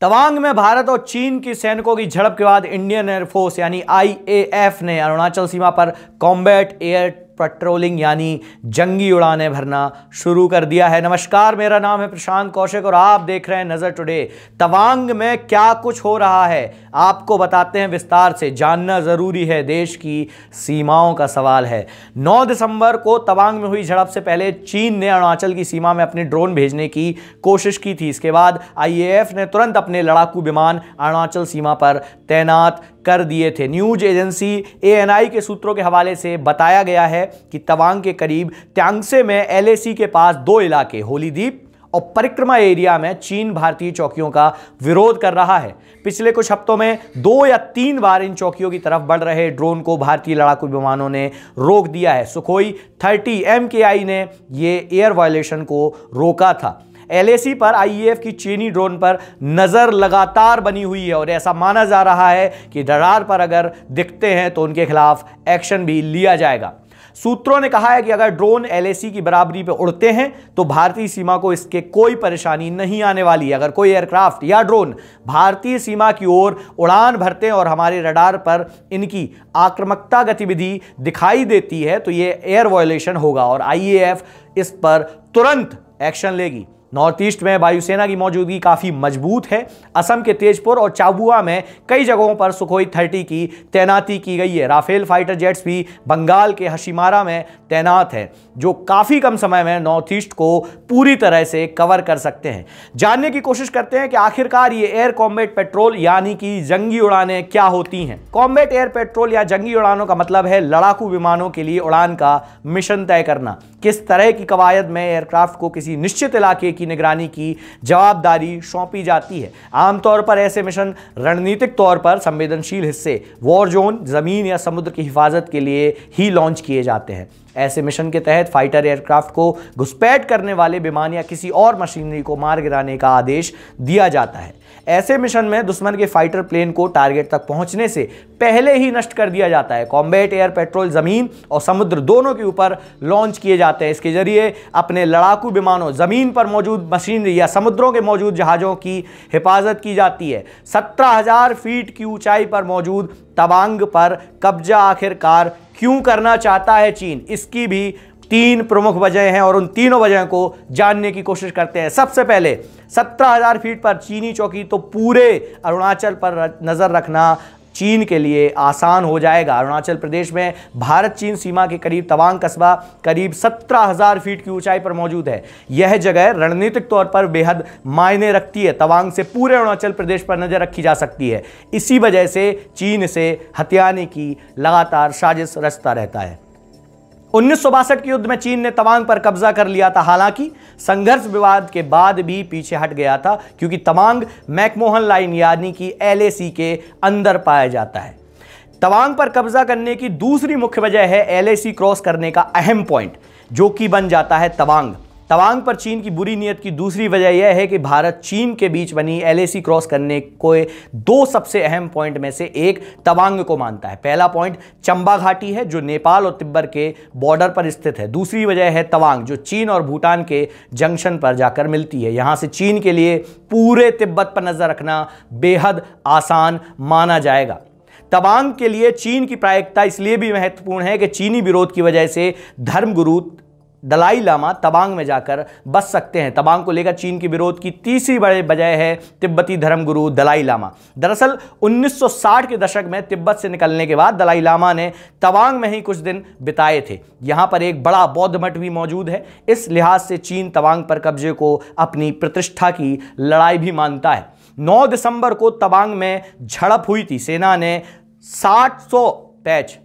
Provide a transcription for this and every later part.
तवांग में भारत और चीन की सैनिकों की झड़प के बाद इंडियन एयरफोर्स यानी आईएएफ ने अरुणाचल सीमा पर कॉम्बैट एयर पेट्रोलिंग यानी जंगी उड़ाने भरना शुरू कर दिया है नमस्कार मेरा नाम है प्रशांत कौशिक और आप देख रहे हैं नज़र टुडे तवांग में क्या कुछ हो रहा है आपको बताते हैं विस्तार से जानना ज़रूरी है देश की सीमाओं का सवाल है 9 दिसंबर को तवांग में हुई झड़प से पहले चीन ने अरुणाचल की सीमा में अपने ड्रोन भेजने की कोशिश की थी इसके बाद आई ने तुरंत अपने लड़ाकू विमान अरुणाचल सीमा पर तैनात कर दिए थे न्यूज एजेंसी एएनआई के सूत्रों के हवाले से बताया गया है कि तवांग के करीब त्यांगसे में एलएसी के पास दो इलाके होलीदीप और परिक्रमा एरिया में चीन भारतीय चौकियों का विरोध कर रहा है पिछले कुछ हफ्तों में दो या तीन बार इन चौकियों की तरफ बढ़ रहे ड्रोन को भारतीय लड़ाकू विमानों ने रोक दिया है सुखोई 30 एम ने ये एयर वायलेशन को रोका था एलएसी पर आईईएफ की चीनी ड्रोन पर नज़र लगातार बनी हुई है और ऐसा माना जा रहा है कि रडार पर अगर दिखते हैं तो उनके खिलाफ एक्शन भी लिया जाएगा सूत्रों ने कहा है कि अगर ड्रोन एलएसी की बराबरी पर उड़ते हैं तो भारतीय सीमा को इसके कोई परेशानी नहीं आने वाली है अगर कोई एयरक्राफ्ट या ड्रोन भारतीय सीमा की ओर उड़ान भरते हैं और हमारे रडार पर इनकी आक्रमकता गतिविधि दिखाई देती है तो ये एयर वॉयलेशन होगा और आईएएफ इस पर तुरंत एक्शन लेगी नॉर्थ ईस्ट में वायुसेना की मौजूदगी काफ़ी मजबूत है असम के तेजपुर और चाबुआ में कई जगहों पर सुखोई थर्टी की तैनाती की गई है राफेल फाइटर जेट्स भी बंगाल के हशीमारा में तैनात है जो काफ़ी कम समय में नॉर्थ ईस्ट को पूरी तरह से कवर कर सकते हैं जानने की कोशिश करते हैं कि आखिरकार ये एयर कॉम्बेट पेट्रोल यानी कि जंगी उड़ानें क्या होती हैं कॉम्बेट एयर पेट्रोल या जंगी उड़ानों का मतलब है लड़ाकू विमानों के लिए उड़ान का मिशन तय करना किस तरह की कवायद में एयरक्राफ्ट को किसी निश्चित इलाके की निगरानी की जवाबदारी सौंपी जाती है आमतौर पर ऐसे मिशन रणनीतिक तौर पर संवेदनशील हिस्से वॉर जोन ज़मीन या समुद्र की हिफाजत के लिए ही लॉन्च किए जाते हैं ऐसे मिशन के तहत फाइटर एयरक्राफ्ट को घुसपैठ करने वाले विमान या किसी और मशीनरी को मार गिराने का आदेश दिया जाता है ऐसे मिशन में दुश्मन के फाइटर प्लेन को टारगेट तक पहुंचने से पहले ही नष्ट कर दिया जाता है कॉम्बैट एयर पेट्रोल ज़मीन और समुद्र दोनों के ऊपर लॉन्च किए जाते हैं इसके जरिए अपने लड़ाकू विमानों ज़मीन पर मौजूद मशीनरी या समुद्रों के मौजूद जहाज़ों की हिफाजत की जाती है सत्रह हजार फीट की ऊंचाई पर मौजूद तवांग पर कब्जा आखिरकार क्यों करना चाहता है चीन इसकी भी तीन प्रमुख वजह हैं और उन तीनों वजह को जानने की कोशिश करते हैं सबसे पहले 17,000 फीट पर चीनी चौकी तो पूरे अरुणाचल पर नज़र रखना चीन के लिए आसान हो जाएगा अरुणाचल प्रदेश में भारत चीन सीमा के करीब तवांग कस्बा करीब 17,000 फीट की ऊंचाई पर मौजूद है यह जगह रणनीतिक तौर पर बेहद मायने रखती है तवांग से पूरे अरुणाचल प्रदेश पर नज़र रखी जा सकती है इसी वजह से चीन से हथियाने की लगातार साजिश रचता रहता है उन्नीस के युद्ध में चीन ने तवांग पर कब्जा कर लिया था हालांकि संघर्ष विवाद के बाद भी पीछे हट गया था क्योंकि तवांग मैकमोहन लाइन यानी कि एलएसी के अंदर पाया जाता है तवांग पर कब्जा करने की दूसरी मुख्य वजह है एलएसी क्रॉस करने का अहम पॉइंट जो कि बन जाता है तवांग तवांग पर चीन की बुरी नीयत की दूसरी वजह यह है कि भारत चीन के बीच बनी एलएसी क्रॉस करने को दो सबसे अहम पॉइंट में से एक तवांग को मानता है पहला पॉइंट चंबा घाटी है जो नेपाल और तिब्बर के बॉर्डर पर स्थित है दूसरी वजह है तवांग जो चीन और भूटान के जंक्शन पर जाकर मिलती है यहाँ से चीन के लिए पूरे तिब्बत पर नज़र रखना बेहद आसान माना जाएगा तवांग के लिए चीन की प्रायिकता इसलिए भी महत्वपूर्ण है कि चीनी विरोध की वजह से धर्मगुरु दलाई लामा तबांग में जाकर बस सकते हैं तबांग को लेकर चीन के विरोध की तीसरी बड़े वजह है तिब्बती धर्मगुरु दलाई लामा दरअसल 1960 के दशक में तिब्बत से निकलने के बाद दलाई लामा ने तवांग में ही कुछ दिन बिताए थे यहाँ पर एक बड़ा बौद्ध मठ भी मौजूद है इस लिहाज से चीन तवांग पर कब्जे को अपनी प्रतिष्ठा की लड़ाई भी मानता है 9 दिसंबर को तवांग में झड़प हुई थी सेना ने सात सौ पैच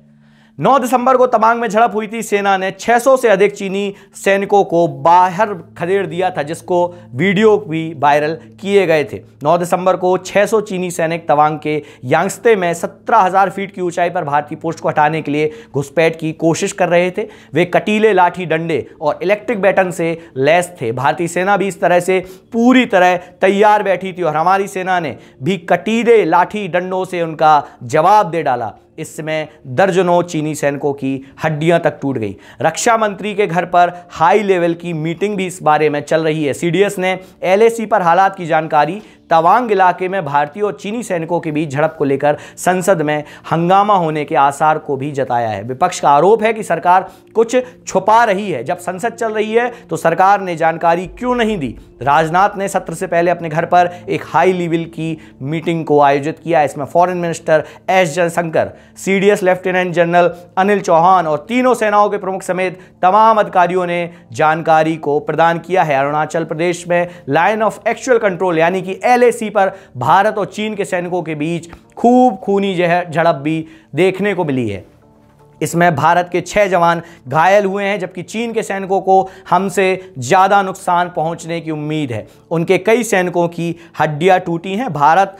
9 दिसंबर को तवांग में झड़प हुई थी सेना ने 600 से अधिक चीनी सैनिकों को बाहर खदेड़ दिया था जिसको वीडियो भी वायरल किए गए थे 9 दिसंबर को 600 चीनी सैनिक तवांग के यांगस्ते में 17,000 फीट की ऊंचाई पर भारतीय पोस्ट को हटाने के लिए घुसपैठ की कोशिश कर रहे थे वे कटीले लाठी डंडे और इलेक्ट्रिक बैटन से लैस थे भारतीय सेना भी इस तरह से पूरी तरह तैयार बैठी थी और हमारी सेना ने भी कटीले लाठी डंडों से उनका जवाब दे डाला इसमें दर्जनों चीनी सैनिकों की हड्डियां तक टूट गई रक्षा मंत्री के घर पर हाई लेवल की मीटिंग भी इस बारे में चल रही है सीडीएस ने एलएसी पर हालात की जानकारी तवांग इलाके में भारतीय और चीनी सैनिकों के बीच झड़प को लेकर संसद में हंगामा होने के आसार को भी जताया है विपक्ष का आरोप है कि सरकार कुछ छुपा रही है जब संसद चल रही है तो सरकार ने जानकारी क्यों नहीं दी राजनाथ ने सत्र से पहले अपने घर पर एक हाई लेवल की मीटिंग को आयोजित किया इसमें foreign minister S Jaishankar CDS lieutenant general Anil Chauhan और तीनों सेनाओं के प्रमुख समेत तमाम अधिकारियों ने जानकारी को प्रदान किया है अरुणाचल प्रदेश में लाइन ऑफ एक्चुअल कंट्रोल यानी कि एलएसी पर भारत और चीन के सैनिकों के बीच खूब खूनी जहर झड़प भी देखने को मिली है इसमें भारत के छः जवान घायल हुए हैं जबकि चीन के सैनिकों को हमसे ज़्यादा नुकसान पहुंचने की उम्मीद है उनके कई सैनिकों की हड्डियां टूटी हैं भारत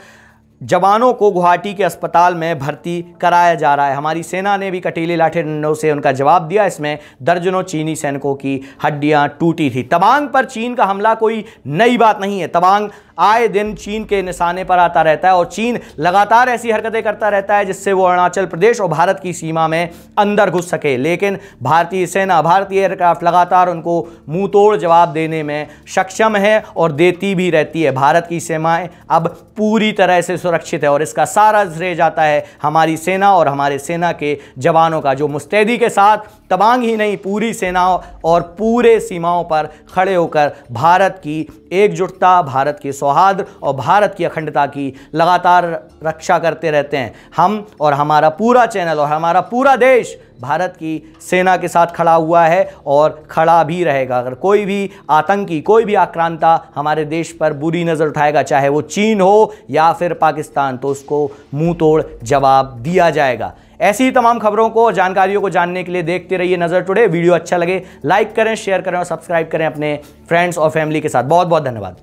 जवानों को गुवाहाटी के अस्पताल में भर्ती कराया जा रहा है हमारी सेना ने भी कटीले लाठे डंडों से उनका जवाब दिया इसमें दर्जनों चीनी सैनिकों की हड्डियां टूटी थी तवांग पर चीन का हमला कोई नई बात नहीं है तवांग आए दिन चीन के निशाने पर आता रहता है और चीन लगातार ऐसी हरकतें करता रहता है जिससे वो अरुणाचल प्रदेश और भारत की सीमा में अंदर घुस सके लेकिन भारतीय सेना भारतीय एयरक्राफ्ट लगातार उनको मुंह तोड़ जवाब देने में सक्षम है और देती भी रहती है भारत की सीमाएँ अब पूरी तरह से सुरक्षित है और इसका सारा श्रेय जाता है हमारी सेना और हमारे सेना के जवानों का जो मुस्तैदी के साथ तबांग ही नहीं पूरी सेनाओं और पूरे सीमाओं पर खड़े होकर भारत की एकजुटता भारत की सौहार्द और भारत की अखंडता की लगातार रक्षा करते रहते हैं हम और हमारा पूरा चैनल और हमारा पूरा देश भारत की सेना के साथ खड़ा हुआ है और खड़ा भी रहेगा अगर कोई भी आतंकी कोई भी आक्रांता हमारे देश पर बुरी नज़र उठाएगा चाहे वो चीन हो या फिर पाकिस्तान तो उसको मुंह तोड़ जवाब दिया जाएगा ऐसी ही तमाम खबरों को जानकारियों को जानने के लिए देखते रहिए नज़र टुडे वीडियो अच्छा लगे लाइक करें शेयर करें और सब्सक्राइब करें अपने फ्रेंड्स और फैमिली के साथ बहुत बहुत धन्यवाद